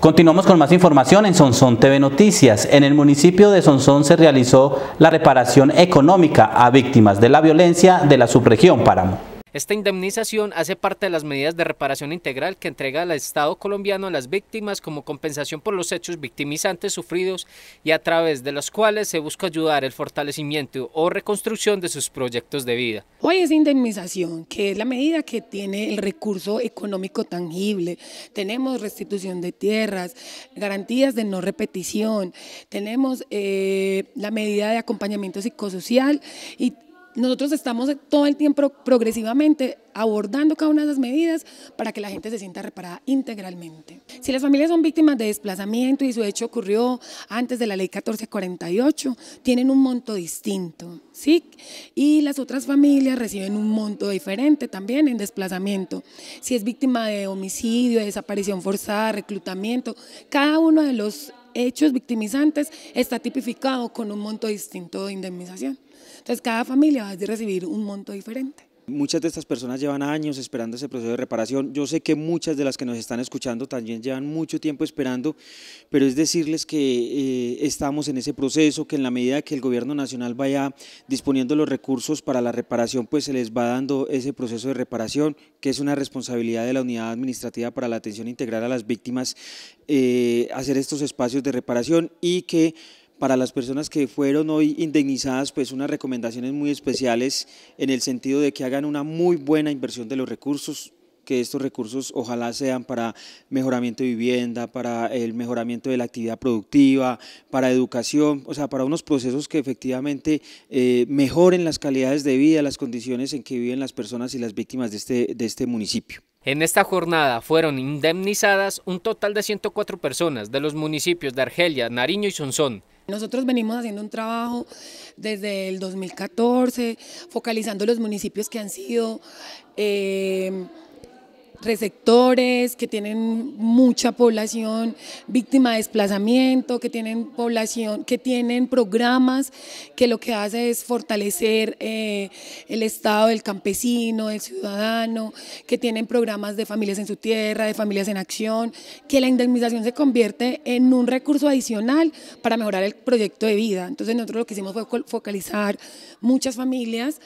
Continuamos con más información en Sonsón TV Noticias. En el municipio de Sonsón se realizó la reparación económica a víctimas de la violencia de la subregión Páramo. Esta indemnización hace parte de las medidas de reparación integral que entrega el Estado colombiano a las víctimas como compensación por los hechos victimizantes sufridos y a través de los cuales se busca ayudar el fortalecimiento o reconstrucción de sus proyectos de vida. Hoy es indemnización, que es la medida que tiene el recurso económico tangible. Tenemos restitución de tierras, garantías de no repetición, tenemos eh, la medida de acompañamiento psicosocial y nosotros estamos todo el tiempo progresivamente abordando cada una de esas medidas para que la gente se sienta reparada integralmente. Si las familias son víctimas de desplazamiento y su hecho ocurrió antes de la ley 1448, tienen un monto distinto, ¿sí? Y las otras familias reciben un monto diferente también en desplazamiento. Si es víctima de homicidio, desaparición forzada, reclutamiento, cada uno de los hechos victimizantes está tipificado con un monto distinto de indemnización. Entonces cada familia va a recibir un monto diferente. Muchas de estas personas llevan años esperando ese proceso de reparación. Yo sé que muchas de las que nos están escuchando también llevan mucho tiempo esperando, pero es decirles que eh, estamos en ese proceso, que en la medida que el gobierno nacional vaya disponiendo los recursos para la reparación, pues se les va dando ese proceso de reparación, que es una responsabilidad de la unidad administrativa para la atención integral a las víctimas, eh, hacer estos espacios de reparación y que para las personas que fueron hoy indemnizadas, pues unas recomendaciones muy especiales en el sentido de que hagan una muy buena inversión de los recursos, que estos recursos ojalá sean para mejoramiento de vivienda, para el mejoramiento de la actividad productiva, para educación, o sea, para unos procesos que efectivamente eh, mejoren las calidades de vida, las condiciones en que viven las personas y las víctimas de este, de este municipio. En esta jornada fueron indemnizadas un total de 104 personas de los municipios de Argelia, Nariño y Sonsón. Nosotros venimos haciendo un trabajo desde el 2014, focalizando los municipios que han sido... Eh, receptores que tienen mucha población víctima de desplazamiento, que tienen población, que tienen programas que lo que hace es fortalecer eh, el estado del campesino, del ciudadano, que tienen programas de familias en su tierra, de familias en acción, que la indemnización se convierte en un recurso adicional para mejorar el proyecto de vida. Entonces nosotros lo que hicimos fue focalizar muchas familias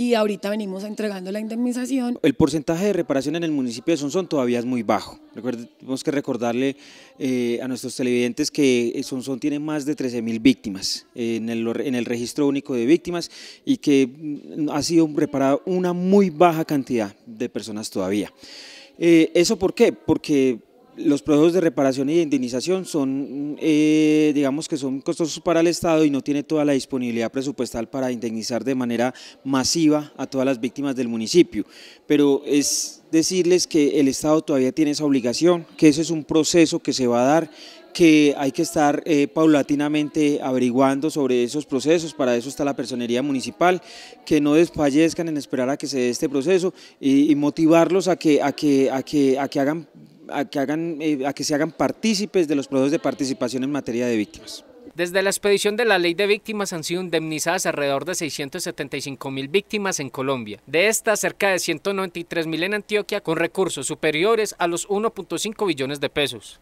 y ahorita venimos entregando la indemnización. El porcentaje de reparación en el municipio de Sonsón todavía es muy bajo. Tenemos que recordarle eh, a nuestros televidentes que eh, Sonsón tiene más de 13.000 víctimas eh, en, el, registro único de víctimas y que mm, ha sido reparada una muy baja cantidad de personas todavía. ¿Eso por qué? Porque los procesos de reparación y indemnización son, eh, digamos que son costosos para el Estado y no tiene toda la disponibilidad presupuestal para indemnizar de manera masiva a todas las víctimas del municipio. Pero es decirles que el Estado todavía tiene esa obligación, que ese es un proceso que se va a dar, que hay que estar eh, paulatinamente averiguando sobre esos procesos, para eso está la personería municipal, que no desfallezcan en esperar a que se dé este proceso y, motivarlos a que, a, que, a, que, a que hagan a que, hagan, eh, a que se hagan partícipes de los procesos de participación en materia de víctimas. Desde la expedición de la ley de víctimas han sido indemnizadas alrededor de 675 mil víctimas en Colombia. De estas, cerca de 193 mil en Antioquia con recursos superiores a los 1.5 billones de pesos.